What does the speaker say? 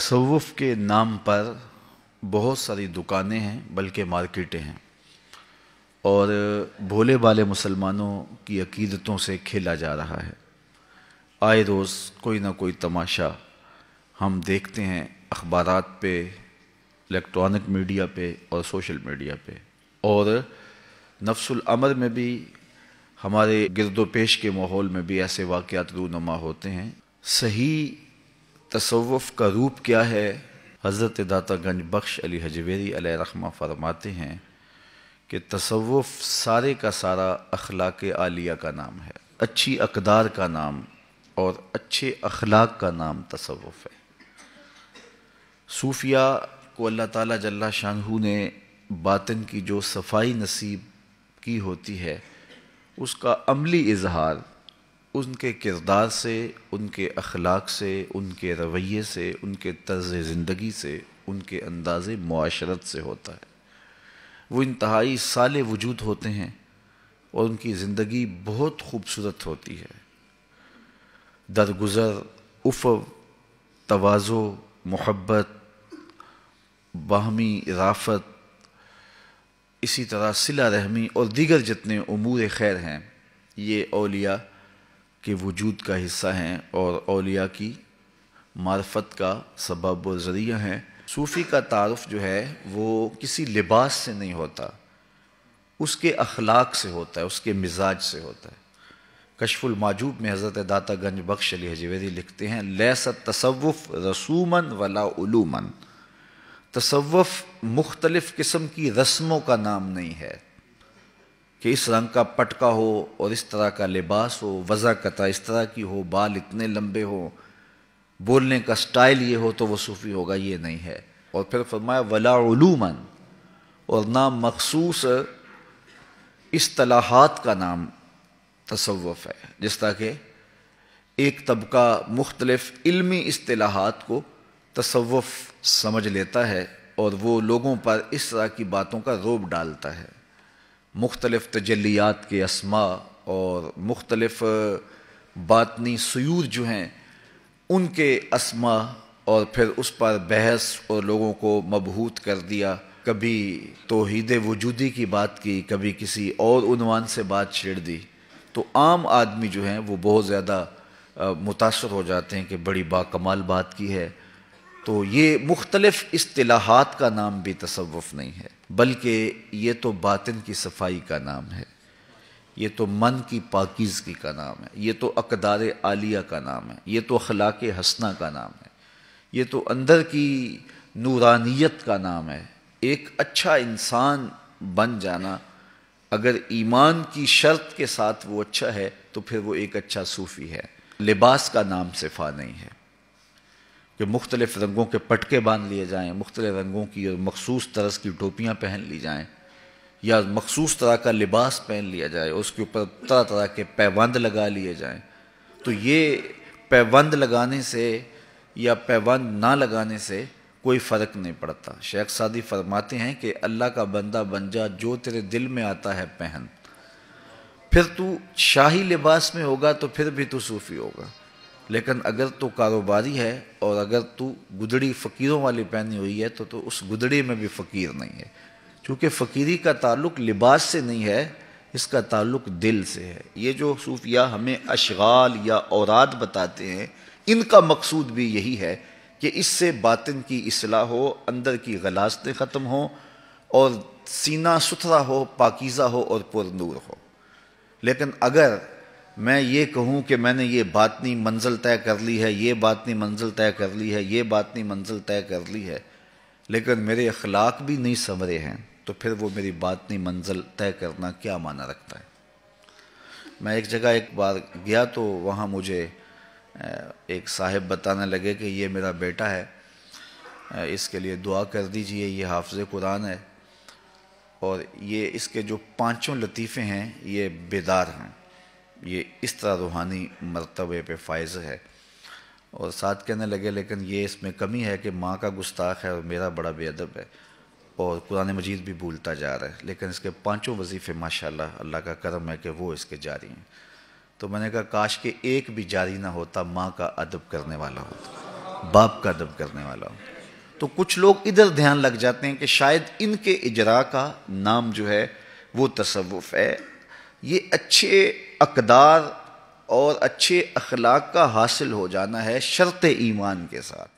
तसवुफ़ के नाम पर बहुत सारी दुकानें हैं बल्कि मार्केटें हैं और भोले वाले मुसलमानों की अकीदतों से खेला जा रहा है आए रोज़ कोई ना कोई तमाशा हम देखते हैं अखबार पे इलेक्ट्रॉनिक मीडिया पे और सोशल मीडिया पे और नफ्सुल अमर में भी हमारे गिरदोपेश के माहौल में भी ऐसे वाक़ रूनमा होते हैं सही तसवुफ़ का रूप क्या है हज़रत दाता गंज बख्श अली हजवेरी रहमा फरमाते हैं कि तसवुफ़ सारे का सारा अखलाक आलिया का नाम है अच्छी अकदार का नाम और अच्छे अखलाक का नाम तसवुफ़ है सूफिया को अल्लाह ताला जल्ला शाहू ने बातिन की जो सफाई नसीब की होती है उसका अमली इजहार उनके किरदार से उनके अखलाक से उनके रवैये से उनके तर्ज ज़िंदगी से उनके अंदाज़ माशरत से होता है वो इंतहाई साल वजूद होते हैं और उनकी ज़िंदगी बहुत खूबसूरत होती है दरगुज़र उफव तोज़ो मोहब्बत बाहमी इराफत इसी तरह सिला रहमी और दीगर जितने अमूर खैर हैं ये अलिया के वजूद का हिस्सा हैं और अलिया की मार्फत का सबब व ज़रिया हैं सूफ़ी का तारफ़ जो है वो किसी लिबास से नहीं होता उसके अखलाक से होता है उसके मिजाज से होता है कशफुल माजूब में हज़रत दाता गंज बख्श अली हजवेरी लिखते हैं लेस तसवफ़ रसूमन वला तसवफ़ मुख्तलफ़ किस्म की रस्मों का नाम नहीं है कि इस रंग का पटका हो और इस तरह का लिबास हो वज़ा कता इस तरह की हो बाल इतने लंबे हो बोलने का स्टाइल ये हो तो वो सूफ़ी होगा ये नहीं है और फिर फरमाया वलामन और ना मखसूस असलाहत का नाम तसवफ़ है जिस तरह के एक तबका मुख्तलफ इल्मी असलाहत को तसवफ़ समझ लेता है और वो लोगों पर इस तरह की बातों का रोब डालता है मुख्तलफ़ तजलियात के असमा और मुख्तलफ़ बातनी सूर जो हैं उनके असमा और फिर उस पर बहस और लोगों को मबहूत कर दिया कभी तोहद वजूदी की बात की कभी किसी और उनवान से बात छेड़ दी तो आम आदमी जो हैं वो बहुत ज़्यादा मुतासर हो जाते हैं कि बड़ी बाकमाल बात की है तो ये मुख्तलफ असलाहत का नाम भी तसवुफ़ नहीं है बल्कि ये तो बातिन की सफाई का नाम है ये तो मन की पाकिजगी का नाम है ये तो अकदार आलिया का नाम है ये तो अखलाक हसना का नाम है ये तो अंदर की नूरानियत का नाम है एक अच्छा इंसान बन जाना अगर ईमान की शर्त के साथ वो अच्छा है तो फिर वो एक अच्छा सूफ़ी है लिबास का नाम सिफा नहीं है कि मुख्तलिफ़ रंगों के पटके बांध लिए जाएँ मुख्तलिफ रंगों की और मखसूस तरस की टोपियाँ पहन ली जाएँ या मखसूस तरह का लिबास पहन लिया जाए उसके ऊपर तरह तरह के पैबंद लगा लिए जाएँ तो ये पैबंद लगाने से या पैबंद ना लगाने से कोई फ़र्क नहीं पड़ता शेख सादी फरमाते हैं कि अल्लाह का बंदा बन जा जो तेरे दिल में आता है पहन फिर तू शाही लिबास में होगा तो फिर भी तू सूफ़ी होगा लेकिन अगर तो कारोबारी है और अगर तू गुदड़ी फ़कीरों वाली पहनी हुई है तो तो उस गुदड़ी में भी फ़कीर नहीं है क्योंकि फ़कीरी का ताल्लुक लिबास से नहीं है इसका ताल्लुक दिल से है ये जो सूफिया हमें अशगाल या औरत बताते हैं इनका मकसूद भी यही है कि इससे बातिन की असलाह हो अंदर की गलासतें ख़त्म हों और सीना सुथरा हो पाकिज़ा हो और पुरूर हो लेकिन अगर मैं ये कहूँ कि मैंने ये बात नहीं मंजिल तय कर ली है ये बात नहीं मंजिल तय कर ली है ये बात नहीं मंजिल तय कर ली है लेकिन मेरे अखलाक भी नहीं संवरे हैं तो फिर वो मेरी बात नहीं मंजिल तय करना क्या माना रखता है मैं एक जगह एक बार गया तो वहाँ मुझे एक साहेब बताने लगे कि ये मेरा बेटा है इसके लिए दुआ कर दीजिए ये हाफ़ कुरान है और ये इसके जो पांचों लतीफ़े हैं ये बेदार हैं ये इस तरह रूहानी मरतबे पे फाइज है और साथ कहने लगे लेकिन ये इसमें कमी है कि माँ का गुस्ताख है और मेरा बड़ा बेअदब है और कुरान मजीद भी भूलता जा रहा है लेकिन इसके पाँचों वजीफ़े माशाल्लाह अल्लाह का करम है कि वो इसके जारी हैं तो मैंने कहा काश के एक भी जारी ना होता माँ का अदब करने वाला हो बाप का अदब करने वाला हो तो कुछ लोग इधर ध्यान लग जाते हैं कि शायद इनके इजरा का नाम जो है वो तसवुफ़ है ये अच्छे अकदार और अच्छे अखलाक का हासिल हो जाना है शर्त ईमान के साथ